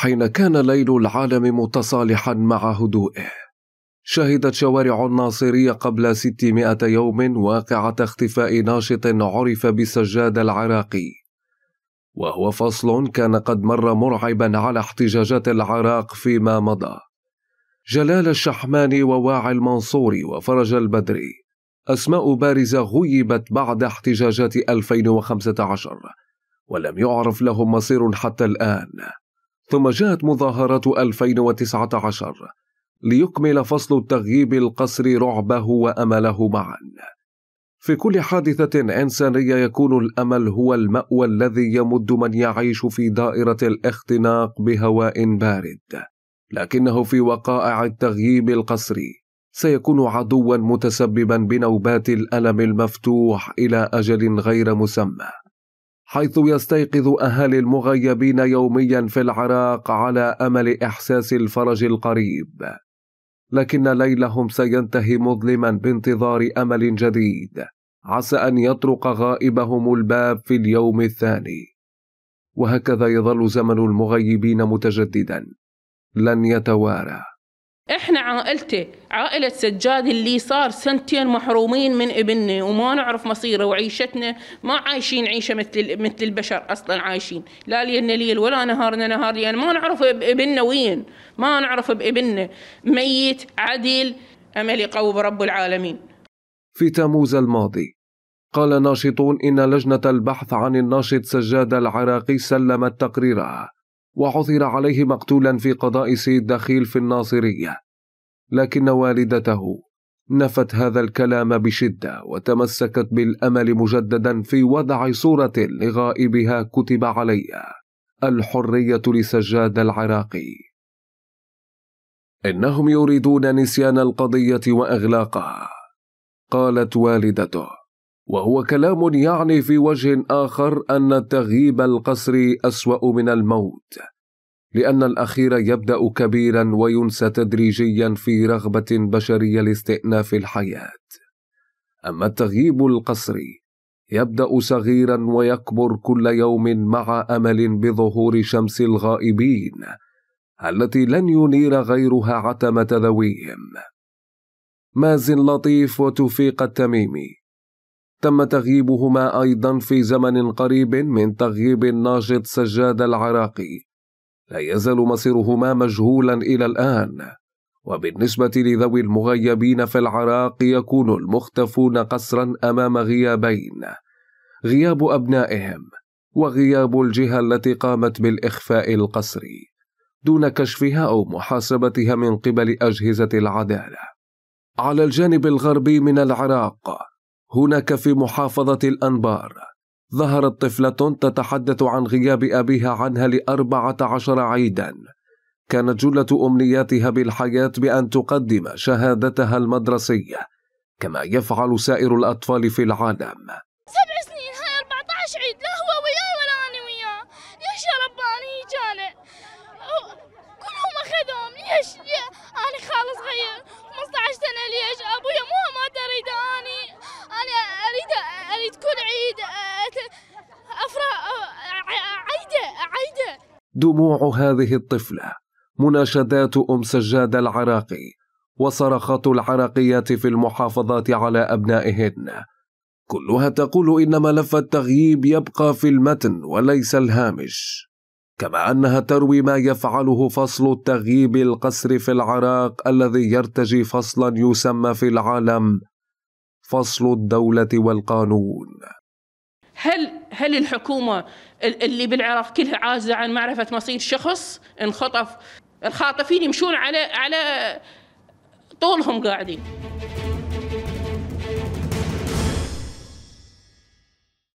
حين كان ليل العالم متصالحا مع هدوئه شهدت شوارع الناصرية قبل 600 يوم واقعة اختفاء ناشط عرف بسجاد العراقي وهو فصل كان قد مر مرعبا على احتجاجات العراق فيما مضى جلال الشحماني وواعي المنصوري وفرج البدري أسماء بارزة غيبت بعد احتجاجات 2015 ولم يعرف لهم مصير حتى الآن ثم جاءت مظاهرة 2019 ليكمل فصل التغييب القسري رعبه وأمله معا في كل حادثة إنسانية يكون الأمل هو المأوى الذي يمد من يعيش في دائرة الاختناق بهواء بارد لكنه في وقائع التغييب القسري سيكون عدوا متسببا بنوبات الألم المفتوح إلى أجل غير مسمى حيث يستيقظ أهالي المغيبين يوميا في العراق على أمل إحساس الفرج القريب لكن ليلهم سينتهي مظلما بانتظار أمل جديد عسى أن يطرق غائبهم الباب في اليوم الثاني وهكذا يظل زمن المغيبين متجددا لن يتوارى احنا عائلتي عائلة سجاد اللي صار سنتين محرومين من ابننا وما نعرف مصيره وعيشتنا ما عايشين عيشة مثل مثل البشر اصلا عايشين لا ليلنا ليل ولا نهارنا نهار لان يعني ما نعرف ابننا وين ما نعرف بابننا ميت عدل امل يقوب رب العالمين في تموز الماضي قال ناشطون إن لجنة البحث عن الناشط سجاد العراقي سلمت تقريرها وعثر عليه مقتولا في قضاء سيد دخيل في الناصرية لكن والدته نفت هذا الكلام بشدة وتمسكت بالأمل مجددا في وضع صورة لغائبها كتب عليها الحرية لسجاد العراقي إنهم يريدون نسيان القضية وإغلاقها قالت والدته وهو كلام يعني في وجه اخر ان التغييب القسري اسوا من الموت لان الاخير يبدا كبيرا وينسى تدريجيا في رغبه بشريه لاستئناف الحياه اما التغييب القسري يبدا صغيرا ويكبر كل يوم مع امل بظهور شمس الغائبين التي لن ينير غيرها عتمه ذويهم مازن لطيف وتوفيق التميمي تم تغييبهما أيضا في زمن قريب من تغييب الناشط سجاد العراقي لا يزال مصيرهما مجهولا إلى الآن وبالنسبة لذوي المغيبين في العراق يكون المختفون قسرا أمام غيابين غياب أبنائهم وغياب الجهة التي قامت بالإخفاء القسري دون كشفها أو محاسبتها من قبل أجهزة العدالة على الجانب الغربي من العراق هناك في محافظة الأنبار ظهرت طفلة تتحدث عن غياب أبيها عنها لأربعة عشر عيدا كانت جلة أمنياتها بالحياة بأن تقدم شهادتها المدرسية كما يفعل سائر الأطفال في العالم دموع هذه الطفلة مناشدات أم سجاد العراقي وصرخات العراقيات في المحافظات على أبنائهن كلها تقول إن ملف التغييب يبقى في المتن وليس الهامش كما أنها تروي ما يفعله فصل التغييب القسري في العراق الذي يرتجي فصلا يسمى في العالم فصل الدولة والقانون هل هل الحكومه اللي بالعراق كلها عاجزه عن معرفه مصير شخص انخطف الخاطفين يمشون على على طولهم قاعدين